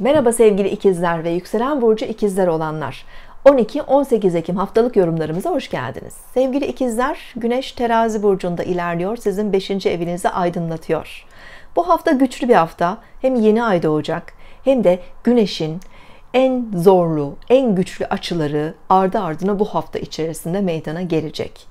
Merhaba sevgili ikizler ve yükselen burcu ikizler olanlar. 12-18 Ekim haftalık yorumlarımıza hoş geldiniz. Sevgili ikizler, Güneş terazi burcunda ilerliyor, sizin 5. evinizi aydınlatıyor. Bu hafta güçlü bir hafta, hem yeni ay doğacak hem de Güneş'in en zorlu, en güçlü açıları ardı ardına bu hafta içerisinde meydana gelecek.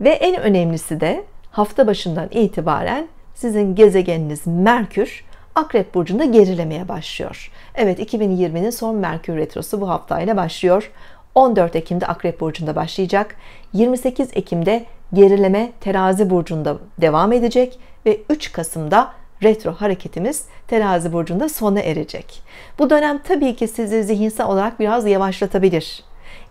Ve en önemlisi de hafta başından itibaren sizin gezegeniniz Merkür Akrep Burcu'nda gerilemeye başlıyor. Evet 2020'nin son Merkür Retrosu bu haftayla başlıyor. 14 Ekim'de Akrep Burcu'nda başlayacak. 28 Ekim'de gerileme Terazi Burcu'nda devam edecek ve 3 Kasım'da retro hareketimiz terazi burcunda sona erecek. Bu dönem tabii ki sizi zihinsel olarak biraz yavaşlatabilir.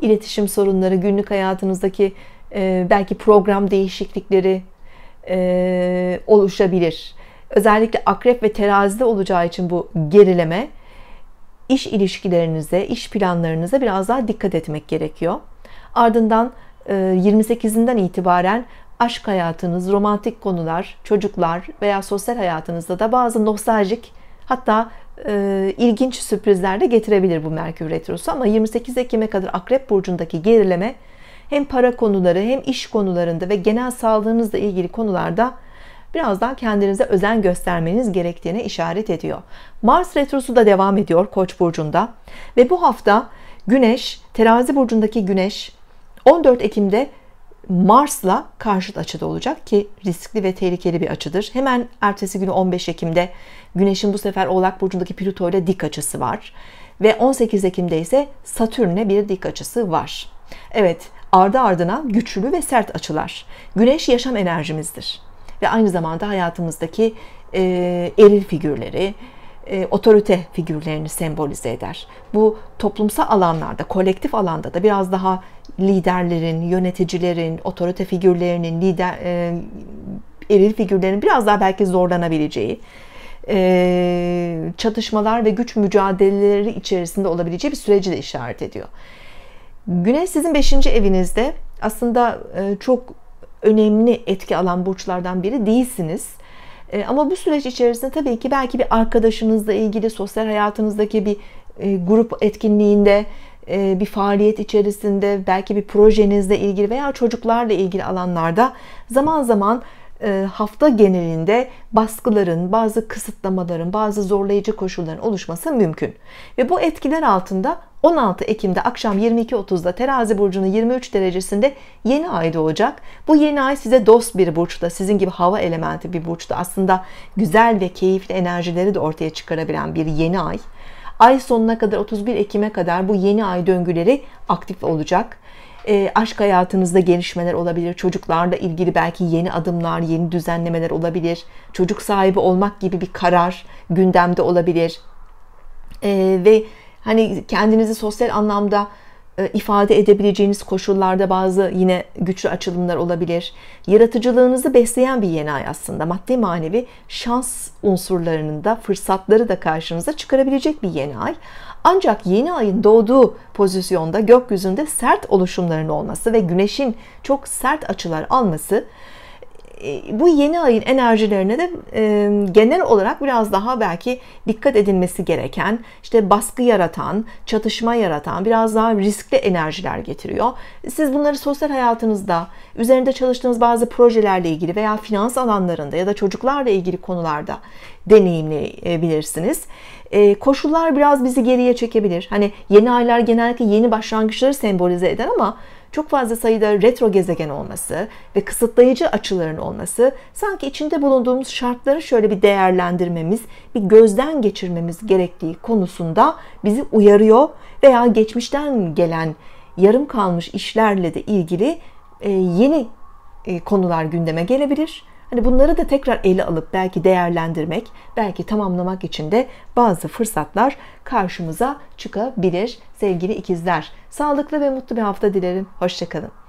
İletişim sorunları, günlük hayatınızdaki e, belki program değişiklikleri e, oluşabilir özellikle akrep ve terazide olacağı için bu gerileme iş ilişkilerinize, iş planlarınıza biraz daha dikkat etmek gerekiyor. Ardından 28'inden e, itibaren aşk hayatınız, romantik konular, çocuklar veya sosyal hayatınızda da bazı nostaljik hatta e, ilginç sürprizler de getirebilir bu Merkür Retrosu. Ama 28 Ekim'e kadar Akrep Burcu'ndaki gerileme hem para konuları hem iş konularında ve genel sağlığınızla ilgili konularda Biraz daha kendinize özen göstermeniz gerektiğine işaret ediyor. Mars retrosu da devam ediyor Koç burcunda ve bu hafta Güneş, Terazi burcundaki Güneş 14 Ekim'de Mars'la karşıt açıda olacak ki riskli ve tehlikeli bir açıdır. Hemen ertesi günü 15 Ekim'de Güneş'in bu sefer Oğlak burcundaki Plüto ile dik açısı var ve 18 Ekim'de ise Satürn'le bir dik açısı var. Evet, ardı ardına güçlü ve sert açılar. Güneş yaşam enerjimizdir ve aynı zamanda hayatımızdaki e, eril figürleri, e, otorite figürlerini sembolize eder. Bu toplumsal alanlarda, kolektif alanda da biraz daha liderlerin, yöneticilerin, otorite figürlerinin, lider e, eril figürlerinin biraz daha belki zorlanabileceği, e, çatışmalar ve güç mücadeleleri içerisinde olabileceği bir süreci de işaret ediyor. Güneş sizin 5. evinizde aslında e, çok önemli etki alan burçlardan biri değilsiniz. E, ama bu süreç içerisinde tabii ki belki bir arkadaşınızla ilgili, sosyal hayatınızdaki bir e, grup etkinliğinde, e, bir faaliyet içerisinde, belki bir projenizle ilgili veya çocuklarla ilgili alanlarda zaman zaman hafta genelinde baskıların, bazı kısıtlamaların, bazı zorlayıcı koşulların oluşması mümkün. Ve bu etkiler altında 16 Ekim'de akşam 22.30'da terazi burcunun 23 derecesinde yeni ay doğacak. Bu yeni ay size dost bir burçta, sizin gibi hava elementi bir burçta aslında güzel ve keyifli enerjileri de ortaya çıkarabilen bir yeni ay. Ay sonuna kadar 31 Ekim'e kadar bu yeni ay döngüleri aktif olacak. E, aşk hayatınızda gelişmeler olabilir, çocuklarla ilgili belki yeni adımlar, yeni düzenlemeler olabilir, çocuk sahibi olmak gibi bir karar gündemde olabilir. E, ve hani kendinizi sosyal anlamda e, ifade edebileceğiniz koşullarda bazı yine güçlü açılımlar olabilir. Yaratıcılığınızı besleyen bir yeni ay aslında. Maddi manevi şans unsurlarının da fırsatları da karşınıza çıkarabilecek bir yeni ay. Ancak yeni ayın doğduğu pozisyonda gökyüzünde sert oluşumların olması ve güneşin çok sert açılar alması e, bu yeni ayın enerjilerine de e, genel olarak biraz daha belki dikkat edilmesi gereken, işte baskı yaratan, çatışma yaratan, biraz daha riskli enerjiler getiriyor. Siz bunları sosyal hayatınızda, üzerinde çalıştığınız bazı projelerle ilgili veya finans alanlarında ya da çocuklarla ilgili konularda deneyimleyebilirsiniz. E, koşullar biraz bizi geriye çekebilir. Hani yeni aylar genellikle yeni başlangıçları sembolize eder ama çok fazla sayıda retro gezegen olması ve kısıtlayıcı açıların olması sanki içinde bulunduğumuz şartları şöyle bir değerlendirmemiz, bir gözden geçirmemiz gerektiği konusunda bizi uyarıyor veya geçmişten gelen yarım kalmış işlerle de ilgili e, yeni e, konular gündeme gelebilir Hani bunları da tekrar ele alıp belki değerlendirmek, belki tamamlamak için de bazı fırsatlar karşımıza çıkabilir sevgili ikizler. Sağlıklı ve mutlu bir hafta dilerim. Hoşçakalın.